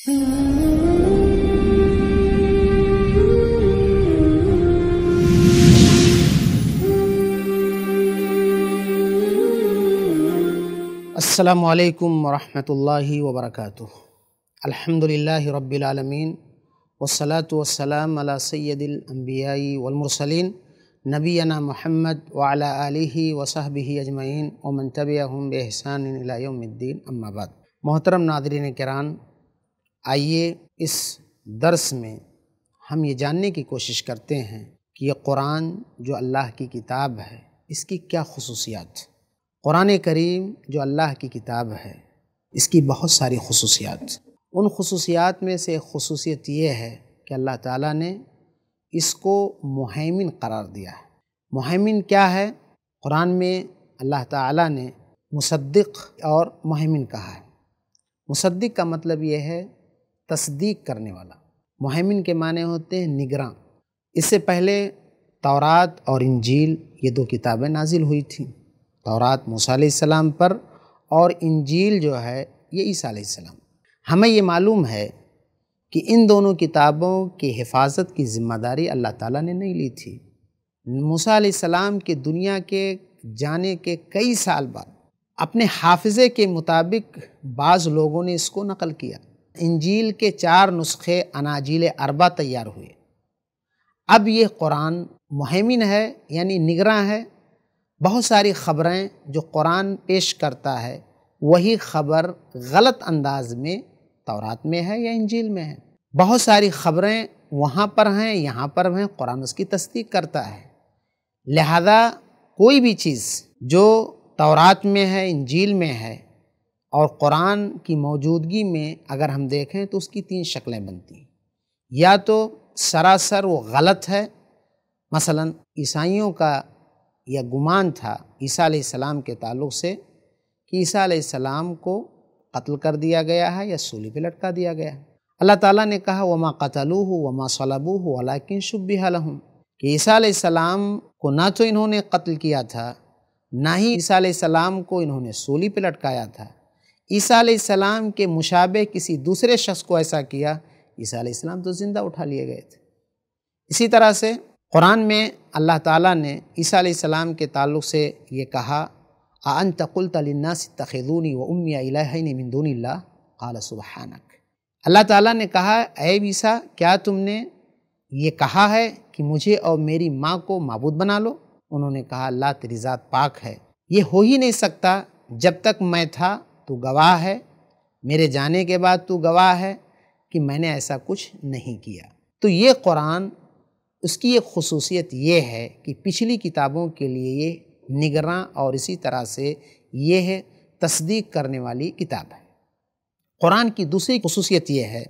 अस्सलाम वालेकुम वरहमतुल्लाहि व बरकातुहू अल्हम्दुलिल्लाहि रब्बिल आलमीन वस्सलातु वस्सलाम अला सय्यदिल अंबियाई वल मुरसलीन नबीना मोहम्मद व अला आलिहि व सहबिहि अजमैन व मन तबिअहुम बि एहसान इला यौमिद्दीन अम्मा बाद मोहतरम नादरीन किरान आइए इस दर्स में हम ये जानने की कोशिश करते हैं कि ये कुरान जो अल्लाह की किताब है इसकी क्या खसूसियात कुरान करीम जो अल्लाह की किताब है इसकी बहुत सारी खसूसियात उन खसूसियात में से एक खसूसियत ये है कि अल्लाह ताला ने इसको मुहैमिन करार दिया है मुहैमिन क्या है कुरान में अल्लाह ताला ने मुसद्दिक और मुहैमिन कहा है मुसद्दिक का मतलब यह है तस्दीक करने वाला मुहमिन के माने होते हैं निगरान इससे पहले तौरात और इंजील ये दो किताबें नाजिल हुई थी तौरात मूसम पर और इंजील जो है ये ईसा सलाम हमें ये मालूम है कि इन दोनों किताबों की हिफाजत की ज़िम्मेदारी अल्लाह ताला ने नहीं ली थी मूसा सलाम के दुनिया के जाने के कई साल बाद अपने हाफिज़े के मुताबिक बाज़ लोगों ने इसको नकल किया इंजील के चार नुस्खे अनाजील अरबा तैयार हुए अब ये कुरान मुहमिन है यानी निगरान है बहुत सारी ख़बरें जो कुरान पेश करता है वही ख़बर गलत अंदाज में तौरात में है या इंजील में है बहुत सारी ख़बरें वहाँ पर हैं यहाँ पर हैं कुरान उसकी तस्दीक करता है लिहाजा कोई भी चीज़ जो तौरात में है इंजील में है और कुरान की मौजूदगी में अगर हम देखें तो उसकी तीन शक्लें बनती हैं या तो सरासर वो गलत है मसलन ईसाइयों का यह गुमान था ईसा सलाम के ताल्लुक से कि ईसा सलाम को कत्ल कर दिया गया है या सूली पे लटका दिया गया है अल्लाह ताला ने कहा वमा कतलू वमा सलबू अलाकिन शुभ हलहम कि ईसा सलाम को ना तो इन्होंने कत्ल किया था ना ही ईसा सलाम को इन्होंने सूली पे लटकाया था ईसा सलाम के मुशाबे किसी दूसरे शख्स को ऐसा किया ईसा तो ज़िंदा उठा लिए गए थे इसी तरह से कुरान में अल्लाह ताला ने ईसा सलाम के ताल्लुक से ये कहा आन तकुल तलन्नास तखेदूनी व उमिया मिंदूनिल्ला सुबहानक अल्लाह ताला ने कहा अय ईसा क्या तुमने ये कहा है कि मुझे और मेरी माँ को मबूद बना लो उन्होंने कहा अल्लाह तेरी ज़ात पाक है ये हो ही नहीं सकता जब तक मैं था तू गवाह है मेरे जाने के बाद तू गवाह है कि मैंने ऐसा कुछ नहीं किया तो ये कुरान उसकी एक खसूसियत ये है कि पिछली किताबों के लिए ये निगरान और इसी तरह से ये है तस्दीक करने वाली किताब है कुरान की दूसरी खसूसियत यह है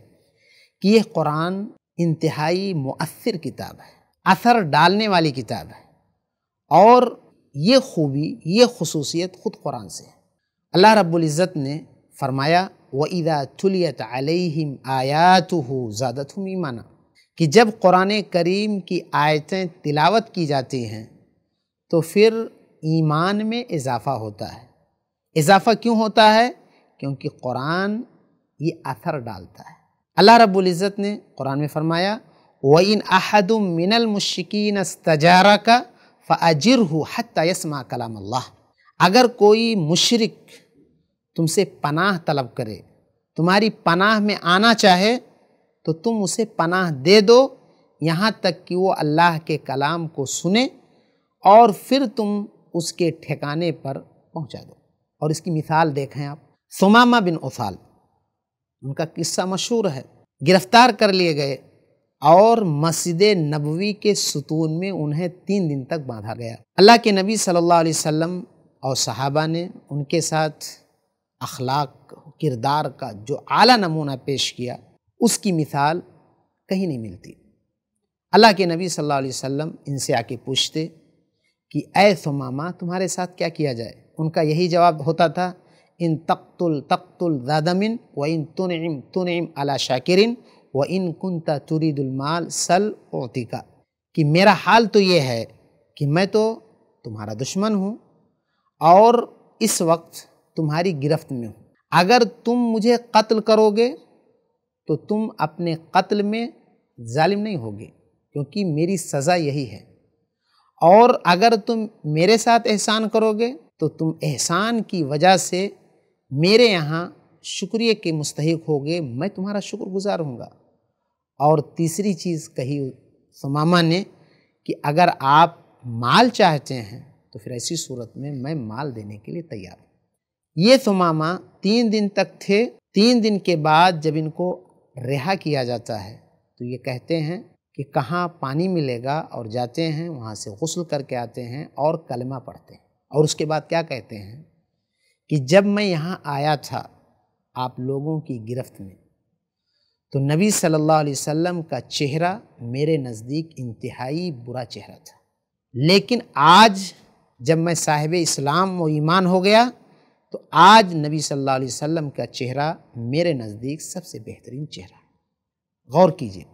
कि यह कुरान इंतहाई मुअसर किताब है असर डालने वाली किताब है और ये खूबी ये खसूसियत ख़ुद कुरान से है अल्लाह इज़्ज़त ने फरमाया व इदा तुलियत अलैहिम आयात ज़्यादत माना कि जब कुरान करीम की आयतें तिलावत की जाती हैं तो फिर ईमान में इजाफ़ा होता है इजाफ़ा क्यों होता है क्योंकि कुरान ये असर डालता है अल्लाह इज़्ज़त ने कुरान में फरमाया व इन मिनल मुशिकिन तजारा का फ़ाजिर हत्ता यसमा कलाम अल्लाह अगर कोई मुशरक तुमसे पनाह तलब करे तुम्हारी पनाह में आना चाहे तो तुम उसे पनाह दे दो यहाँ तक कि वो अल्लाह के कलाम को सुने और फिर तुम उसके ठिकाने पर पहुँचा दो और इसकी मिसाल देखें आप सुमामा बिन उसाल उनका किस्सा मशहूर है गिरफ्तार कर लिए गए और मस्जिद नबवी के सुतून में उन्हें तीन दिन तक बांधा गया अल्लाह के नबी सल्लल्लाहु अलैहि वसल्लम और सहाबा ने उनके साथ अखलाक किरदार का जो आला नमूना पेश किया उसकी मिसाल कहीं नहीं मिलती अल्लाह के नबी सल्लल्लाहु अलैहि वसल्लम इनसे आके पूछते कि ए सुमामा तुम्हारे साथ क्या किया जाए उनका यही जवाब होता था इन तख्तुल तख्तुल ज़ादमिन व इन तुन इम तुन इम अला शाकिरिन व इन कुनता तुरीदुलमाल सल ओतिका कि मेरा हाल तो ये है कि मैं तो तुम्हारा दुश्मन हूँ और इस वक्त तुम्हारी गिरफ्त में हूँ अगर तुम मुझे कत्ल करोगे तो तुम अपने कत्ल में जालिम नहीं होगे क्योंकि मेरी सज़ा यही है और अगर तुम मेरे साथ एहसान करोगे तो तुम एहसान की वजह से मेरे यहाँ शुक्रिया के मुस्तक होगे मैं तुम्हारा गुजार हूँगा और तीसरी चीज़ कही मामा ने कि अगर आप माल चाहते हैं तो फिर ऐसी सूरत में मैं माल देने के लिए तैयार हूँ ये सुमामा तो तीन दिन तक थे तीन दिन के बाद जब इनको रिहा किया जाता है तो ये कहते हैं कि कहाँ पानी मिलेगा और जाते हैं वहाँ से गसल करके आते हैं और कलमा पढ़ते हैं और उसके बाद क्या कहते हैं कि जब मैं यहाँ आया था आप लोगों की गिरफ्त में तो नबी सल्लल्लाहु अलैहि वसल्लम का चेहरा मेरे नज़दीक इंतहाई बुरा चेहरा था लेकिन आज जब मैं साहिब इस्लाम व ईमान हो गया तो आज नबी सल्लल्लाहु अलैहि वसल्लम का चेहरा मेरे नज़दीक सबसे बेहतरीन चेहरा है गौर कीजिए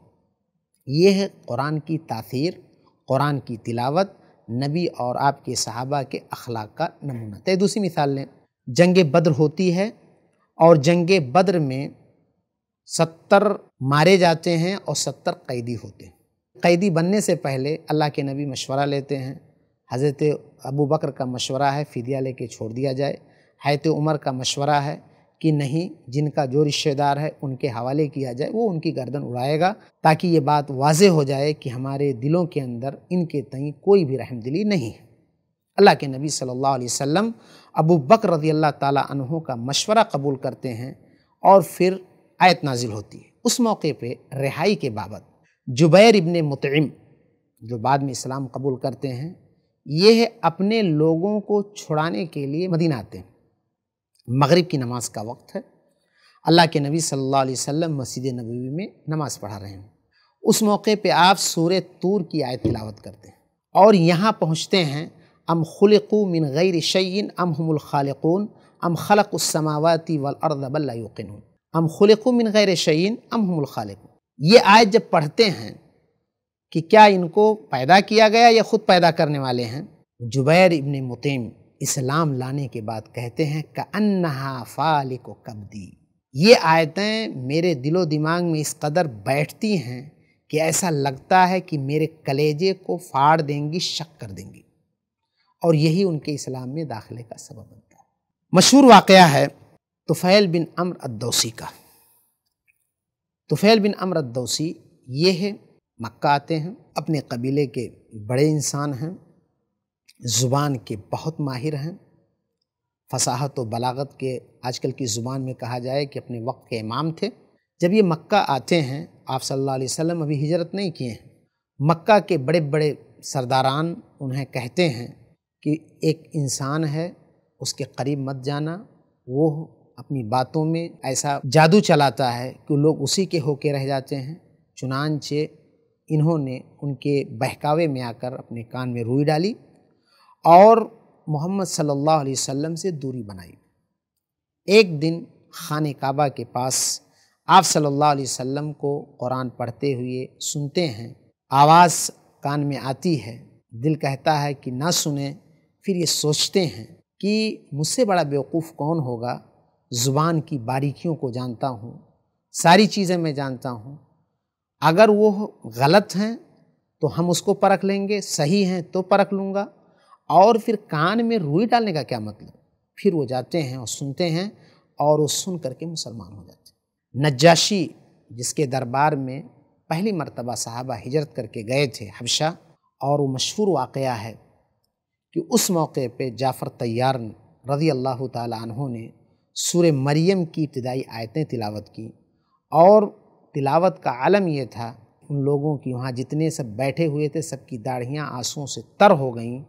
यह है कुरान की तासीर कुरान की तिलावत नबी और आपके सहाबा के अखलाक का नमूना तो दूसरी मिसाल लें जंग बद्र होती है और जंग बद्र में सत्तर मारे जाते हैं और सत्तर कैदी होते हैं कैदी बनने से पहले अल्लाह के नबी मशवरा लेते हैं हज़रत अबू बकर का मशवरा है फ़िदिया लेके छोड़ दिया जाए हैत उमर का मशवरा है कि नहीं जिनका जो रिश्तेदार है उनके हवाले किया जाए वो उनकी गर्दन उड़ाएगा ताकि ये बात वाज हो जाए कि हमारे दिलों के अंदर इनके तई कोई भी रहम दिली नहीं है अल्लाह के नबी सल्लल्लाहु अलैहि वसल्लम अबू बकर रजी अल्लाह तहों का मशवरा कबूल करते हैं और फिर आयत नाजिल होती है उस मौके पर रिहाई के बाबत जुबैर इबन मतम जो बाद में इस्लाम कबूल करते हैं ये है अपने लोगों को छुड़ाने के लिए मदीना आते हैं मगरिब की नमाज का वक्त है अल्लाह के नबी सल्लल्लाहु अलैहि वसल्लम मस्जिद नबी में नमाज पढ़ा रहे हैं उस मौके पे आप सूर तूर की आयत तिलावत करते हैं और यहाँ पहुँचते हैं अम खलकू मिन गैर शैन अम हमल खालिकून अम खलक उसमावती वल अर्दबल्लाकिन अम खलकू मिन गैर शैन अम हमल खालिकून ये आयत जब पढ़ते हैं कि क्या इनको पैदा किया गया या ख़ुद पैदा करने वाले हैं जुबैर इबन मुतीम इस्लाम लाने के बाद कहते हैं का को फालिको दी ये आयतें मेरे दिलो दिमाग में इस कदर बैठती हैं कि ऐसा लगता है कि मेरे कलेजे को फाड़ देंगी शक कर देंगी और यही उनके इस्लाम में दाखिले का सबब बनता है मशहूर वाक़ है तुफ़ैल बिन अम्र अद्दौसी का तुफ़ैल बिन अम्र अद्दौसी ये है मक्का आते हैं अपने कबीले के बड़े इंसान हैं ज़ुबान के बहुत माहिर हैं फसाहत व बलागत के आजकल की ज़ुबान में कहा जाए कि अपने वक्त के इमाम थे जब ये मक्का आते हैं आप सल्लल्लाहु अलैहि वसल्लम अभी हिजरत नहीं किए हैं मक्का के बड़े बड़े सरदारान उन्हें कहते हैं कि एक इंसान है उसके करीब मत जाना वो अपनी बातों में ऐसा जादू चलाता है कि लोग उसी के होके रह जाते हैं चुनानचे इन्होंने उनके बहकावे में आकर अपने कान में रुई डाली और मोहम्मद सल्लल्लाहु अलैहि वसल्लम से दूरी बनाई एक दिन खान काबा के पास आप सल्लल्लाहु अलैहि वसल्लम को कुरान पढ़ते हुए सुनते हैं आवाज़ कान में आती है दिल कहता है कि ना सुने फिर ये सोचते हैं कि मुझसे बड़ा बेवकूफ़ कौन होगा ज़ुबान की बारीकियों को जानता हूँ सारी चीज़ें मैं जानता हूँ अगर वो गलत हैं तो हम उसको परख लेंगे सही हैं तो परख लूँगा और फिर कान में रुई डालने का क्या मतलब फिर वो जाते हैं और सुनते हैं और वो सुन करके मुसलमान हो जाते हैं नजाशी जिसके दरबार में पहली मरतबा साहबा हिजरत करके गए थे हबशा और वो मशहूर वाक़ है कि उस मौके पे जाफ़र तैयार रज़ी अल्लाह तहों ने सूर मरियम की इब्तदाई आयतें तिलावत की और तिलावत का आलम ये था उन लोगों की वहाँ जितने सब बैठे हुए थे सबकी दाढ़ियाँ आंसुओं से तर हो गईं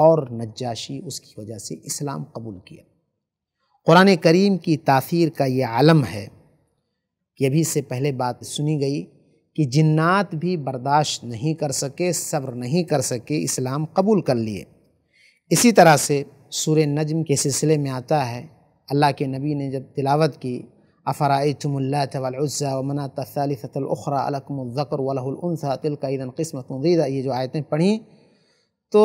और नज्जाशी उसकी वजह से इस्लाम कबूल किया क़ुरान करीम की तासीर का ये आलम है कि अभी से पहले बात सुनी गई कि जिन्नात भी बर्दाश्त नहीं कर सके सब्र नहीं कर सके इस्लाम कबूल कर लिए इसी तरह से सूर्य नजम के सिलसिले में आता है अल्लाह के नबी ने जब तिलावत की أفرأيتم اللات والعزى ومنات الثالثة الأخرى अलकुम الذكر वलह الأنثى तिलका इदन किस्मत दीदा ये जो आयतें पढ़ी तो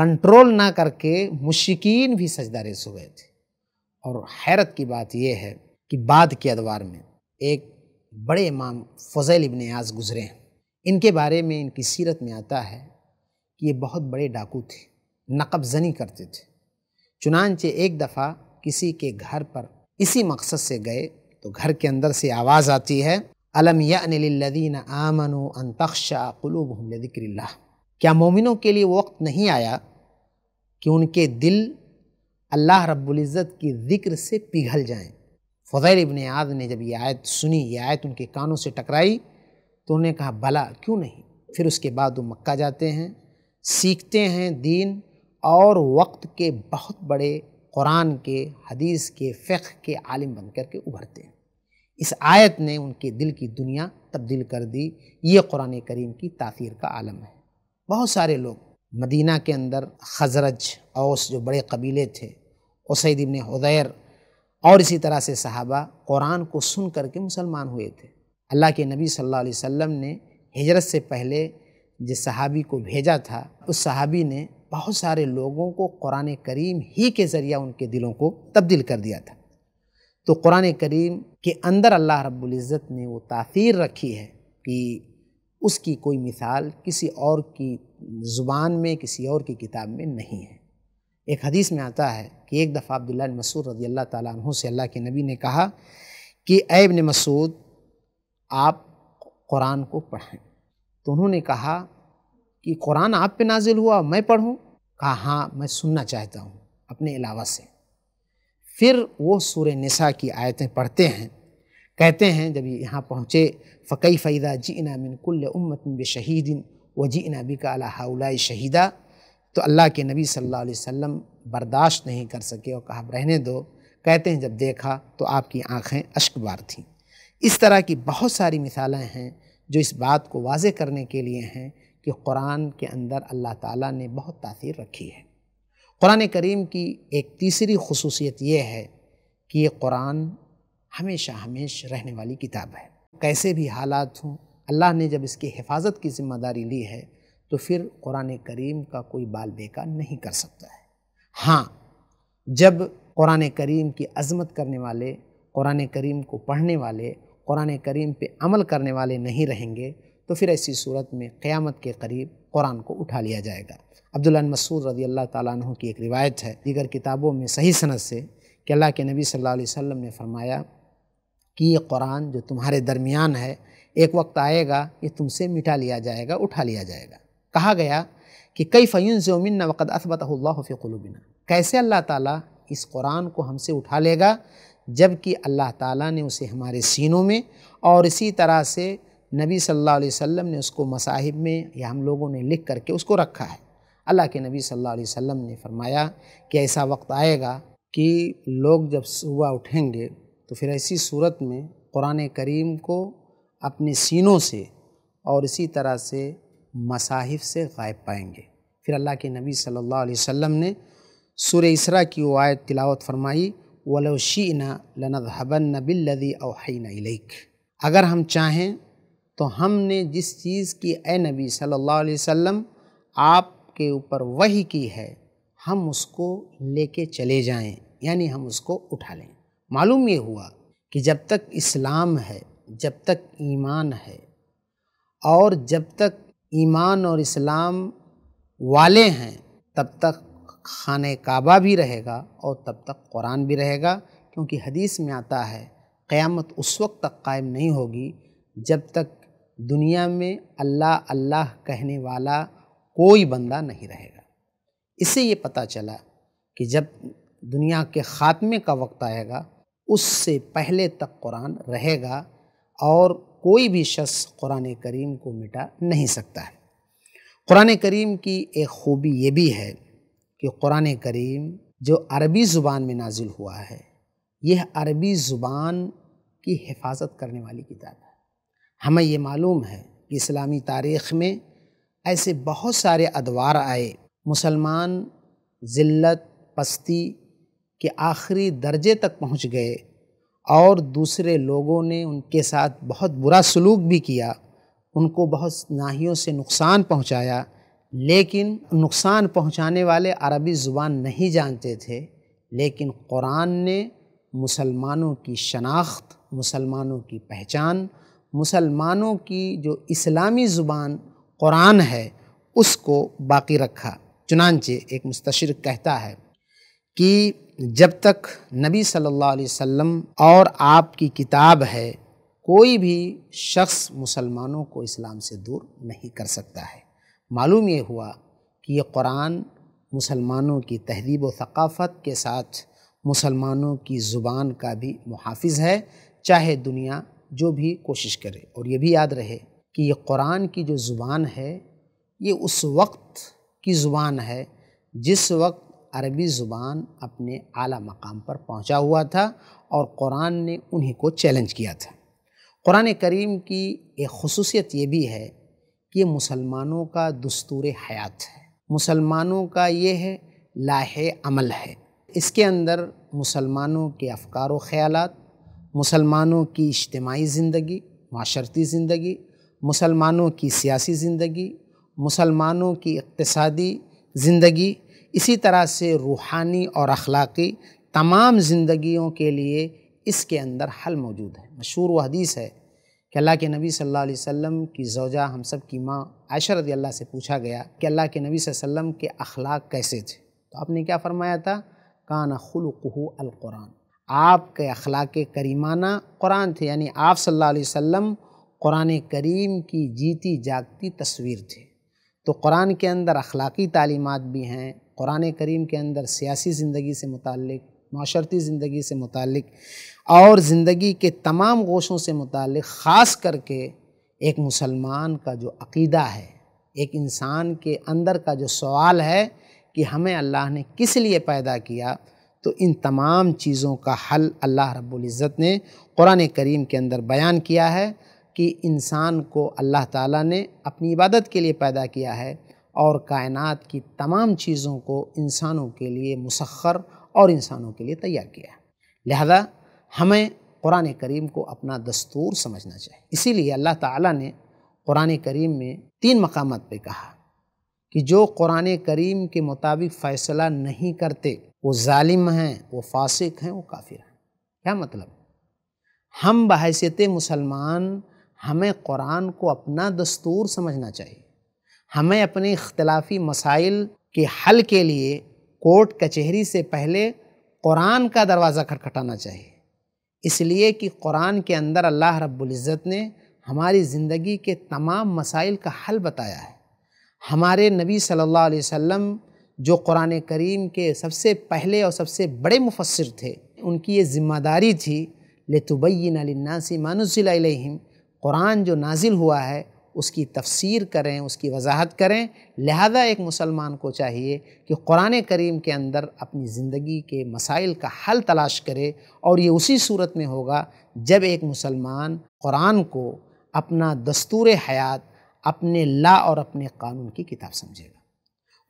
कंट्रोल ना करके मुशिकीन भी सजदा रेस हो गए थे और हैरत की बात यह है कि बाद के अदवार में एक बड़े इमाम फ़जल इबन याज गुज़रे हैं इनके बारे में इनकी सीरत में आता है कि ये बहुत बड़े डाकू थे नकबजनी करते थे चुनानचे एक दफ़ा किसी के घर पर इसी मकसद से गए तो घर के अंदर से आवाज़ आती है अलम यादीन आमनो अंतक्षा कुलूब हमदिक्र क्या मोमिनों के लिए वक्त नहीं आया कि उनके दिल अल्लाह इज़्ज़त की ज़िक्र से पिघल जाएं फ़ैर इबन आद ने जब ये आयत सुनी ये आयत उनके कानों से टकराई तो उन्होंने कहा भला क्यों नहीं फिर उसके बाद वो मक्का जाते हैं सीखते हैं दीन और वक्त के बहुत बड़े कुरान के हदीस के फ़िक के आलिम बन कर के उभरते हैं इस आयत ने उनके दिल की दुनिया तब्दील कर दी ये कुरान करीम की तासीर का आलम है बहुत सारे लोग मदीना के अंदर खजरज औस जो बड़े कबीले थे उसैद इबन हदैर और इसी तरह से सहाबा कुरान को सुन कर के मुसलमान हुए थे अल्लाह के नबी सल्लल्लाहु अलैहि वसल्लम ने हिजरत से पहले जिस सहाबी को भेजा था उस सहाबी ने बहुत सारे लोगों को कुरान करीम ही के ज़रिए उनके दिलों को तब्दील कर दिया था तो कुरान करीम के अंदर अल्लाह रब्ज़त ने वो तासीर रखी है कि उसकी कोई मिसाल किसी और की ज़ुबान में किसी और की किताब में नहीं है एक हदीस में आता है कि एक दफ़ा अब्दुल्ला मसूद रजी अल्लाह तु से अल्लाह के नबी ने कहा कि ऐब मसूद आप कुरान को पढ़ें तो उन्होंने कहा कि कुरान आप पे नाजिल हुआ मैं पढ़ूँ कहा हाँ मैं सुनना चाहता हूँ अपने अलावा से फिर वो सूर नसा की आयतें पढ़ते हैं कहते हैं जब यहाँ पहुँचे फ़कई फ़ैदा जी इना मिनकुल्ल उम्मत बे शहीदिन व जी इना बिका अला शहीदा तो अल्लाह के नबी सल्लल्लाहु अलैहि वसल्लम बर्दाश्त नहीं कर सके और कहा रहने दो कहते हैं जब देखा तो आपकी आँखें अश्कबार थीं इस तरह की बहुत सारी मिसालें हैं जो इस बात को वाजे करने के लिए हैं कि कुरान के अंदर अल्लाह ताला ने बहुत तासीर रखी है कुरान करीम की एक तीसरी खसूसियत यह है कि ये कुरान हमेशा हमेश रहने वाली किताब है कैसे भी हालात हों अल्लाह ने जब इसकी हिफाजत की ज़िम्मेदारी ली है तो फिर कुरान करीम का कोई बाल बेका नहीं कर सकता है हाँ जब कुरान करीम की अजमत करने वाले कुरान करीम को पढ़ने वाले कुरान करीम पे अमल करने वाले नहीं रहेंगे तो फिर ऐसी सूरत में क़्यामत के करीब कुरान को उठा लिया जाएगा अब्दुल्ला मसूद रज़ी अल्लाह तु की एक रिवायत है दीगर किताबों में सही सनत से कि अल्लाह के नबी सल्लल्लाहु अलैहि वसल्लम ने फरमाया कि ये कुरान जो तुम्हारे दरमियान है एक वक्त आएगा ये तुमसे मिटा लिया जाएगा उठा लिया जाएगा कहा गया कि कई फ़यून जोमिन वक़द असबतल्लाफ़िलबिना कैसे अल्लाह ताला इस कुरान को हमसे उठा लेगा जबकि अल्लाह ताला ने उसे हमारे सीनों में और इसी तरह से नबी सल्लल्लाहु अलैहि वसल्लम ने उसको मसाहिब में या हम लोगों ने लिख करके उसको रखा है अल्लाह के नबी सल्लल्लाहु अलैहि वसल्लम ने फरमाया कि ऐसा वक्त आएगा कि लोग जब सुबह उठेंगे तो फिर ऐसी सूरत में कुरान करीम को अपने सीनों से और इसी तरह से मसाहिब से गायब पाएंगे फिर अल्लाह के नबी सल्लल्लाहु अलैहि वसल्लम ने सूर्य इसरा की वो आयत तिलावत फरमाई वलोशीना लनदहबन हबन अवहन अलिक अगर हम चाहें तो हमने जिस चीज़ की ए नबी सल्लल्लाहु अलैहि वसल्लम आपके ऊपर वही की है हम उसको लेके चले जाएं यानी हम उसको उठा लें मालूम ये हुआ कि जब तक इस्लाम है जब तक ईमान है और जब तक ईमान और इस्लाम वाले हैं तब तक खान काबा भी रहेगा और तब तक कुरान भी रहेगा क्योंकि हदीस में आता है क़यामत उस वक्त तक कायम नहीं होगी जब तक दुनिया में अल्लाह अल्लाह कहने वाला कोई बंदा नहीं रहेगा इससे ये पता चला कि जब दुनिया के ख़ात्मे का वक्त आएगा उससे पहले तक कुरान रहेगा और कोई भी शख्स कुरान करीम को मिटा नहीं सकता है कुरान करीम की एक खूबी ये भी है कि कुरान करीम जो अरबी ज़ुबान में नाजिल हुआ है यह अरबी ज़ुबान की हिफाजत करने वाली किताब है हमें ये मालूम है कि इस्लामी तारीख़ में ऐसे बहुत सारे अदवार आए मुसलमान ज़िल्लत पस्ती के आखिरी दर्जे तक पहुंच गए और दूसरे लोगों ने उनके साथ बहुत बुरा सलूक भी किया उनको बहुत नाहियों से नुकसान पहुंचाया लेकिन नुकसान पहुंचाने वाले अरबी ज़ुबान नहीं जानते थे लेकिन कुरान ने मुसलमानों की शनाख्त मुसलमानों की पहचान मुसलमानों की जो इस्लामी ज़ुबान कुरान है उसको बाकी रखा चुनानचे एक मुस्तशर कहता है कि जब तक नबी सल्लल्लाहु अलैहि वसल्लम और आपकी किताब है कोई भी शख्स मुसलमानों को इस्लाम से दूर नहीं कर सकता है मालूम ये हुआ कि ये कुरान मुसलमानों की तहरीब व सकाफ़त के साथ मुसलमानों की ज़ुबान का भी मुहाफ़ है चाहे दुनिया जो भी कोशिश करे और ये भी याद रहे कि ये कुरान की जो ज़ुबान है ये उस वक्त की ज़ुबान है जिस वक्त अरबी ज़ुबान अपने आला मकाम पर पहुंचा हुआ था और कुरान ने उन्हीं को चैलेंज किया था कुरान करीम की एक खसूसियत ये भी है कि ये मुसलमानों का दस्तूर हयात है मुसलमानों का ये है लाह अमल है इसके अंदर मुसलमानों के अफकार व ख़्याल मुसलमानों की इज्तमाही ज़िंदगी माशरती ज़िंदगी मुसलमानों की सियासी ज़िंदगी मुसलमानों की इकतसदी ज़िंदगी इसी तरह से रूहानी और अखलाक़ी तमाम ज़िंदगियों के लिए इसके अंदर हल मौजूद है मशहूर व हदीस है कि अल्लाह के नबी सल्लल्लाहु अलैहि वसल्लम की जोजा हम सब की माँ आयशा रदी अल्लाह से पूछा गया कि अल्लाह के नबी वसल्लम के अखलाक कैसे थे तो आपने क्या फ़रमाया था काना खुल कुरान आपके अखलाक करीमाना क़ुरान थे यानी आप सल्लल्लाहु अलैहि वसल्लम क़ुरान करीम की जीती जागती तस्वीर थे तो क़ुरान के अंदर अखलाकी तालीमत भी हैं क़ुरान करीम के अंदर सियासी ज़िंदगी से मुतक़ माशरती ज़िंदगी से मुतल और ज़िंदगी के तमाम गोशों से मुतल ख़ास करके एक मुसलमान का जो अकीदा है एक इंसान के अंदर का जो सवाल है कि हमें अल्लाह ने किस लिए पैदा किया तो इन तमाम चीज़ों का हल अल्लाह रबुल्ज़त ने क़ुरान करीम के अंदर बयान किया है कि इंसान को अल्लाह ताला ने अपनी इबादत के लिए पैदा किया है और कायनात की तमाम चीज़ों को इंसानों के लिए मुसखर और इंसानों के लिए तैयार किया है लिहाजा हमें क़ुरान करीम को अपना दस्तूर समझना चाहिए इसीलिए अल्लाह ताला ने क़ुरान करीम में तीन मकाम पर कहा कि जो क़ुरान करीम के मुताबिक फ़ैसला नहीं करते वो ालिम हैं वो फासिक हैं वो काफिर हैं क्या मतलब हम बहसीत मुसलमान हमें कुरान को अपना दस्तूर समझना चाहिए हमें अपने इख्तलाफी मसाइल के हल के लिए कोर्ट कचहरी से पहले कुरान का दरवाज़ा खटखटाना चाहिए इसलिए कि कुरान के अंदर अल्लाह रब्ज़त ने हमारी ज़िंदगी के तमाम मसाइल का हल बताया है हमारे नबी सल्लल्लाहु अलैहि वसल्लम जो कुरान करीम के सबसे पहले और सबसे बड़े मुफसर थे उनकी ये ज़िम्मेदारी थी लेतुबैन अलन्नासी मानुसिलम कुरान जो नाजिल हुआ है उसकी तफसीर करें उसकी वजाहत करें लिहाजा एक मुसलमान को चाहिए कि कुरान करीम के अंदर अपनी ज़िंदगी के मसाइल का हल तलाश करे और ये उसी सूरत में होगा जब एक मुसलमान कुरान को अपना दस्तूर हयात अपने ला और अपने कानून की किताब समझेगा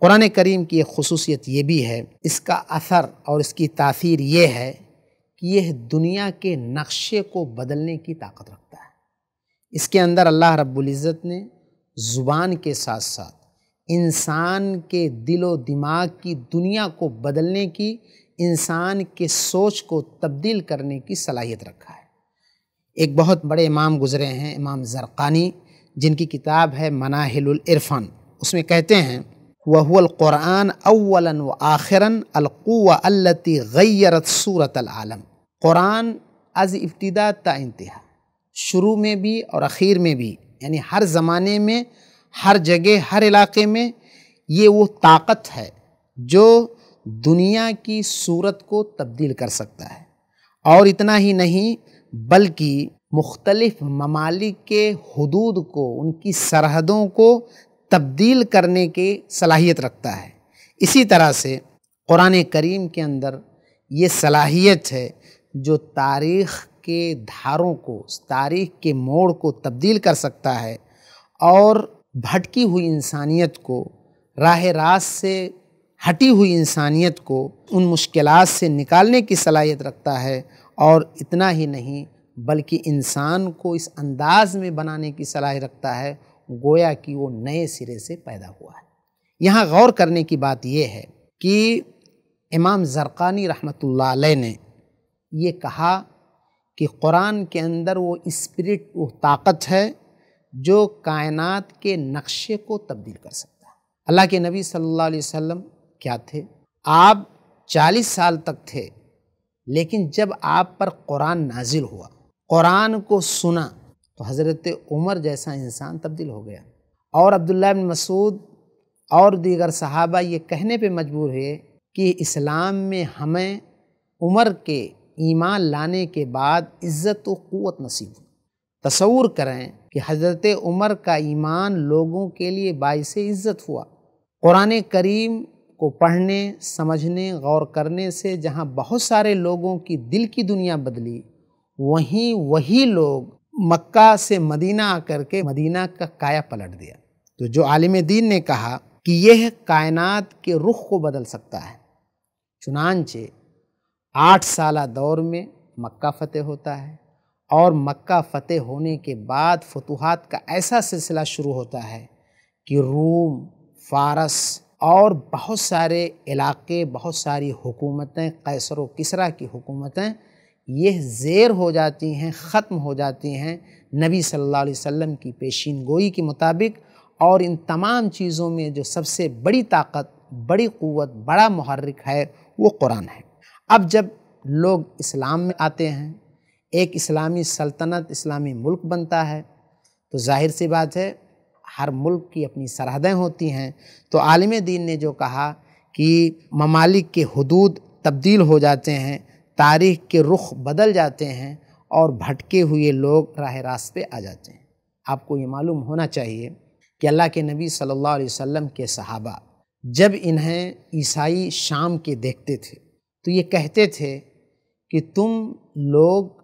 कुरान करीम की एक खसूसियत ये भी है इसका असर और इसकी तासीर ये है कि यह दुनिया के नक्शे को बदलने की ताकत रखता है इसके अंदर अल्लाह रब्ज़त ने ज़ुबान के साथ साथ इंसान के दिलो दिमाग की दुनिया को बदलने की इंसान के सोच को तब्दील करने की सलाहियत रखा है एक बहुत बड़े इमाम गुज़रे हैं इमाम ज़रक़ानी जिनकी किताब है मनाहिल इरफान उसमें कहते हैं वहुलक़ुरान अवला व आखिरा अलक़ुवती गैरत सूरत आलम क़ुरान अज़ इब्तदा ता इंतहा शुरू में भी और आखिर में भी यानी हर ज़माने में हर जगह हर इलाके में ये वो ताकत है जो दुनिया की सूरत को तब्दील कर सकता है और इतना ही नहीं बल्कि मुख्तलिफ़ ममालिक के हदूद को उनकी सरहदों को तब्दील करने की सलाहियत रखता है इसी तरह से कुरान करीम के अंदर ये सलाहियत है जो तारीख़ के धारों को तारीख़ के मोड़ को तब्दील कर सकता है और भटकी हुई इंसानियत को राह रास से हटी हुई इंसानियत को उन मुश्किल से निकालने की सलाहियत रखता है और इतना ही नहीं बल्कि इंसान को इस अंदाज में बनाने की सलाह रखता है गोया कि वो नए सिरे से पैदा हुआ है यहाँ गौर करने की बात यह है कि इमाम ज़रक़ानी रहमत ने ये कहा कि कुरान के अंदर वो स्पिरिट वो ताकत है जो कायनात के नक्शे को तब्दील कर सकता है अल्लाह के नबी सल्लल्लाहु अलैहि वसल्लम क्या थे आप 40 साल तक थे लेकिन जब आप पर कुरान नाजिल हुआ कुरान को सुना तो हज़रत उमर जैसा इंसान तब्दील हो गया और अब्दुल्ला बिन मसूद और दीगर सहाबा ये कहने पे मजबूर हुए कि इस्लाम में हमें उमर के ईमान लाने के बाद इज़्ज़त व क़वत नसीब तस्वूर करें कि हज़रत उमर का ईमान लोगों के लिए बायस इज़्ज़त हुआ क़ुरान करीम को पढ़ने समझने गौर करने से जहाँ बहुत सारे लोगों की दिल की दुनिया बदली वहीं वही लोग मक्का से मदीना आकर के मदीना का काया पलट दिया तो जो आलिम दीन ने कहा कि यह कायनात के रुख को बदल सकता है चुनानचे आठ साल दौर में मक्का फ़तेह होता है और मक्का फ़तेह होने के बाद फतुहात का ऐसा सिलसिला शुरू होता है कि रूम फारस और बहुत सारे इलाके बहुत सारी हुकूमतें कैसर व किसरा की हुकूमतें यह ज़ेर हो जाती हैं ख़त्म हो जाती हैं नबी सल्लल्लाहु अलैहि वसल्लम की पेशीन गोई के मुताबिक और इन तमाम चीज़ों में जो सबसे बड़ी ताकत बड़ी क़वत बड़ा महरक है वो कुरान है अब जब लोग इस्लाम में आते हैं एक इस्लामी सल्तनत इस्लामी मुल्क बनता है तो जाहिर सी बात है हर मुल्क की अपनी सरहदें होती हैं तो आलम दीन ने जो कहा कि ममालिक के हदूद तब्दील हो जाते हैं तारीख के रुख बदल जाते हैं और भटके हुए लोग राह रास्त पे आ जाते हैं आपको ये मालूम होना चाहिए कि अल्लाह के नबी सल्लल्लाहु अलैहि वसल्लम के सहाबा जब इन्हें ईसाई शाम के देखते थे तो ये कहते थे कि तुम लोग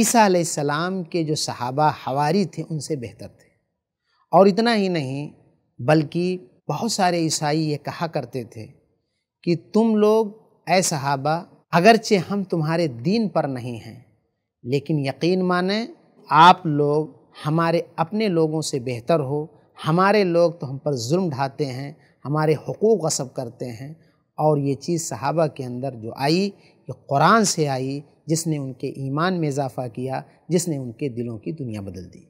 ईसा सलाम के जो सहाबा हवारी थे उनसे बेहतर थे और इतना ही नहीं बल्कि बहुत सारे ईसाई ये कहा करते थे कि तुम लोग ए सहाबा अगरचे हम तुम्हारे दीन पर नहीं हैं लेकिन यकीन माने आप लोग हमारे अपने लोगों से बेहतर हो हमारे लोग तो हम पर जुल्म ढाते हैं हमारे हकूक़ गसब करते हैं और ये चीज़ सहाबा के अंदर जो आई ये कुरान से आई जिसने उनके ईमान में इजाफ़ा किया जिसने उनके दिलों की दुनिया बदल दी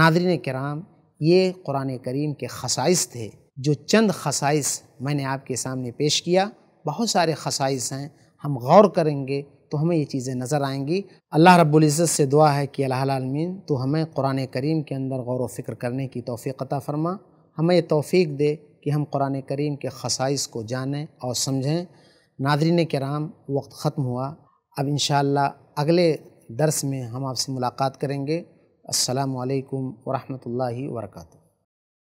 नादरीन कराम ये कुरान करीम के खसाइस थे जो चंद खसाइस मैंने आपके सामने पेश किया बहुत सारे खसाइस हैं हम गौर करेंगे तो हमें ये चीज़ें नज़र आएंगी अल्लाह रब्बुल्ज़त से दुआ है कि अल्लामीन तो हमें कुरान करीम के अंदर गौर व फ़िक्र करने की तोफ़ी अता फ़रमा हमें ये तोफ़ी दे कि हम कुरान करीम के खसाइस को जानें और समझें नादरीन कराम वक्त ख़त्म हुआ अब इन अगले दर्स में हम आपसे मुलाकात करेंगे असलकम वरहमल वर्का